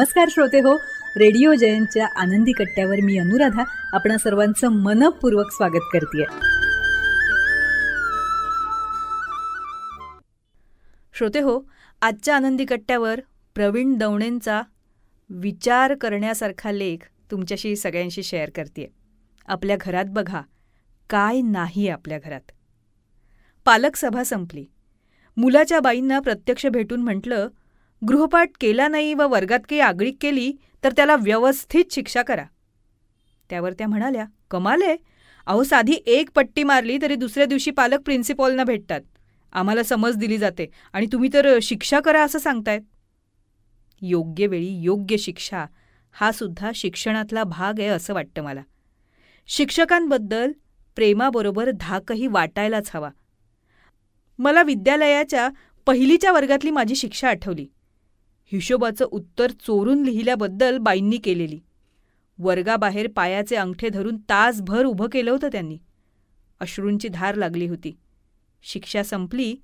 नमस्कार श्रोते हो रेडिओ जयंतच्या आनंदी कट्ट्यावर मी अनुराधा आपणा सर्वांचं मनपूर्वक स्वागत करते श्रोते हो आजच्या आनंदी कट्ट्यावर प्रवीण दवणेंचा विचार करण्यासारखा लेख तुमच्याशी सगळ्यांशी शेअर करते आपल्या घरात बघा काय नाही आपल्या घरात पालक सभा संपली मुलाच्या बाईंना प्रत्यक्ष भेटून म्हटलं गृहपाठ केला नाही व वर्गात काही आगळीक केली तर त्याला व्यवस्थित शिक्षा करा त्यावर त्या म्हणाल्या कमाल आहे अहो साधी एक पट्टी मारली तरी दुसऱ्या दिवशी पालक प्रिन्सिपॉलना भेटतात आम्हाला समज दिली जाते आणि तुम्ही तर शिक्षा करा असं सांगतायत योग्य वेळी योग्य शिक्षा हा सुद्धा शिक्षणातला भाग आहे असं वाटतं मला शिक्षकांबद्दल प्रेमाबरोबर धाकही वाटायलाच हवा मला विद्यालयाच्या पहिलीच्या वर्गातली माझी शिक्षा आठवली हिशोबाचं उत्तर चोरून लिहिल्याबद्दल बाईंनी केलेली वर्गाबाहेर पायाचे अंगठे धरून तासभर उभं केलं होतं त्यांनी अश्रूंची धार लागली होती शिक्षा संपली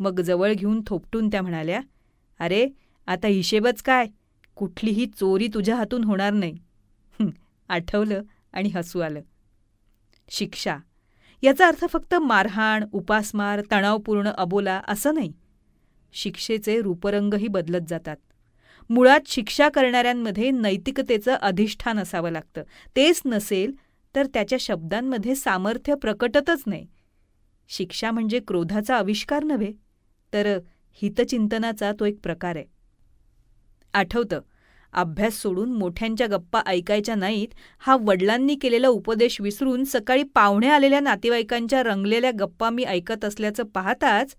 मग जवळ घेऊन थोपटून त्या म्हणाल्या अरे आता हिशेबच काय कुठलीही चोरी तुझ्या हातून होणार नाही आठवलं आणि हसू आलं शिक्षा याचा अर्थ फक्त मारहाण उपासमार तणावपूर्ण अबोला असं नाही शिक्षेचे रूपरंगही बदलत जातात मुळात शिक्षा करणाऱ्यांमध्ये नैतिकतेचं अधिष्ठान असावं लागतं तेच नसेल तर त्याच्या शब्दांमध्ये सामर्थ्य प्रकटतच नाही शिक्षा म्हणजे क्रोधाचा आविष्कार नव्हे तर हितचिंतनाचा तो एक प्रकार आहे आठवतं अभ्यास सोडून मोठ्यांच्या गप्पा ऐकायच्या नाहीत हा वडिलांनी केलेला उपदेश विसरून सकाळी पाहुण्या आलेल्या नातेवाईकांच्या रंगलेल्या गप्पा मी ऐकत असल्याचं पाहताच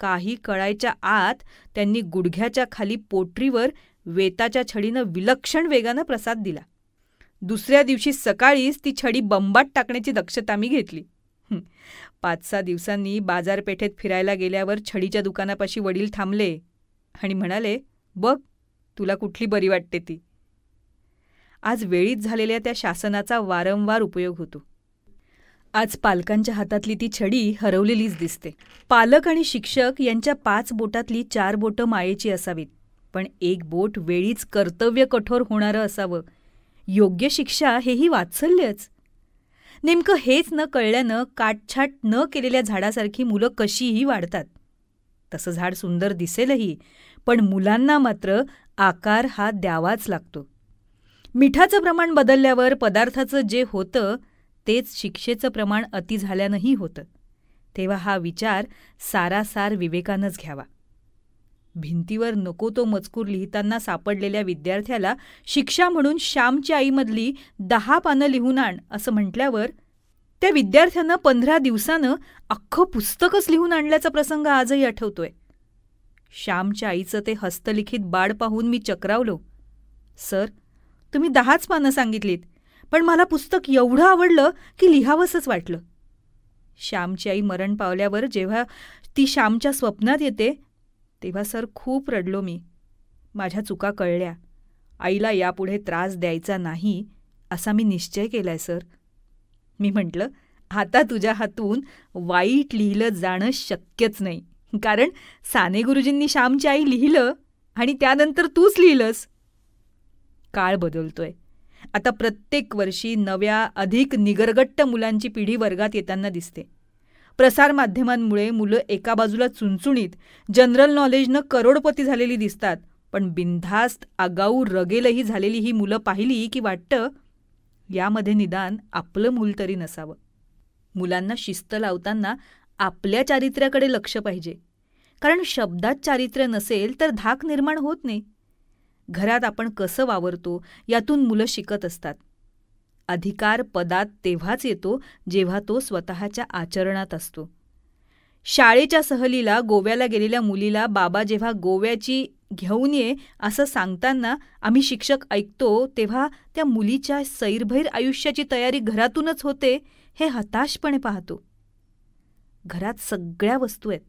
काही कळायच्या आत त्यांनी गुडघ्याच्या खाली पोटरीवर वेताच्या छडीनं विलक्षण वेगानं प्रसाद दिला दुसऱ्या दिवशी सकाळीच ती छडी बंबाट टाकण्याची दक्षता मी घेतली पाच सहा दिवसांनी बाजारपेठेत फिरायला गेल्यावर छडीच्या दुकानापाशी वडील थांबले आणि म्हणाले बघ तुला कुठली बरी वाटते ती आज वेळीच झालेल्या त्या शासनाचा वारंवार उपयोग होतो आज पालकांच्या हातातली ती छडी हरवलेलीच दिसते पालक आणि शिक्षक यांच्या पाच बोटातली चार बोटं मायेची असावीत पण एक बोट वेळीच कर्तव्य कठोर होणारं असावं योग्य शिक्षा हेही वात्सल्यच नेमकं हेच न कळल्यानं काटछाट न केलेल्या झाडासारखी मुलं कशीही वाढतात तसं झाड सुंदर दिसेलही पण मुलांना मात्र आकार हा द्यावाच लागतो मिठाचं प्रमाण बदलल्यावर पदार्थाचं जे होतं तेच शिक्षेचं प्रमाण अति झाल्यानंही होतं तेव्हा हा विचार सारासार विवेकानंच घ्यावा भिंतीवर नको तो मजकूर लिहिताना सापडलेल्या विद्यार्थ्याला शिक्षा म्हणून श्यामच्या आईमधली दहा पानं लिहून आण असं म्हटल्यावर त्या विद्यार्थ्यानं पंधरा दिवसानं अख्खं पुस्तकच लिहून आणल्याचा प्रसंग आजही आठवतोय श्यामच्या आईचं ते हस्तलिखित बाळ पाहून मी चक्रावलो सर तुम्ही दहाच पानं सांगितलीत पण मला पुस्तक एवढं आवडलं की लिहावंसंच वाटलं श्यामची आई मरण पावल्यावर जेव्हा ती श्यामच्या स्वप्नात येते तेव्हा सर खूप रडलो मी माझ्या चुका कळल्या आईला यापुढे त्रास द्यायचा नाही असा मी निश्चय केलाय सर मी म्हटलं आता तुझ्या हातून वाईट लिहिलं जाणं शक्यच नाही कारण साने गुरुजींनी श्यामची आई लिहिलं आणि त्यानंतर तूच लिहिलंस काळ बदलतोय आता प्रत्येक वर्षी नव्या अधिक निगरगट्ट मुलांची पिढी वर्गात येताना दिसते प्रसारमाध्यमांमुळे मुलं एका बाजूला चुणचुणीत जनरल नॉलेजनं करोडपती झालेली दिसतात पण बिनधास्त आगाऊ रगेलही झालेली ही मुलं पाहिली की वाटतं यामध्ये निदान आपलं मूल तरी नसावं मुलांना शिस्त लावताना आपल्या चारित्र्याकडे लक्ष पाहिजे कारण शब्दात चारित्र्य नसेल तर धाक निर्माण होत नाही घरात आपण कसं वावरतो यातून मुलं शिकत असतात अधिकार पदात तेव्हाच येतो जेव्हा तो स्वतःच्या आचरणात असतो शाळेच्या सहलीला गोव्याला गेलेल्या मुलीला बाबा जेव्हा गोव्याची घेऊन ये असं सांगताना आम्ही शिक्षक ऐकतो तेव्हा त्या मुलीच्या सैरभैर आयुष्याची तयारी घरातूनच होते हे हताशपणे पाहतो घरात सगळ्या वस्तू आहेत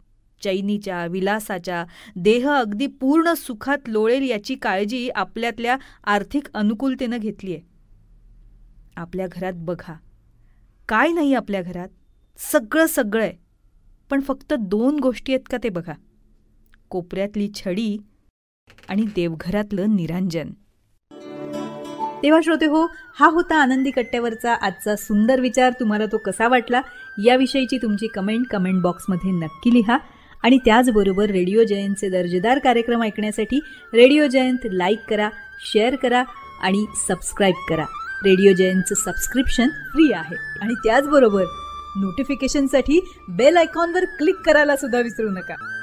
चैनीच्या विलासाच्या देह अगदी पूर्ण सुखात लोळेल याची काळजी आपल्यातल्या आर्थिक अनुकूलतेनं घेतली आहे आपल्या घरात बघा काय नाही आपल्या घरात सगळं सगळं आहे पण फक्त दोन गोष्टी आहेत का ते बघा कोपऱ्यातली छडी आणि देवघरातलं निरांजन तेव्हा श्रोते हो हा होता आनंदी कट्ट्यावरचा आजचा सुंदर विचार तुम्हाला तो कसा वाटला याविषयीची तुमची कमेंट कमेंट बॉक्समध्ये नक्की लिहा आणि त्याचबरोबर रेडिओ जयंतचे दर्जेदार कार्यक्रम ऐकण्यासाठी रेडिओ जयंत लाईक करा शेअर करा आणि सबस्क्राईब करा रेडिओ जयंतचं सबस्क्रिप्शन फ्री आहे आणि त्याचबरोबर नोटिफिकेशनसाठी बेल आयकॉनवर क्लिक करायला सुद्धा विसरू नका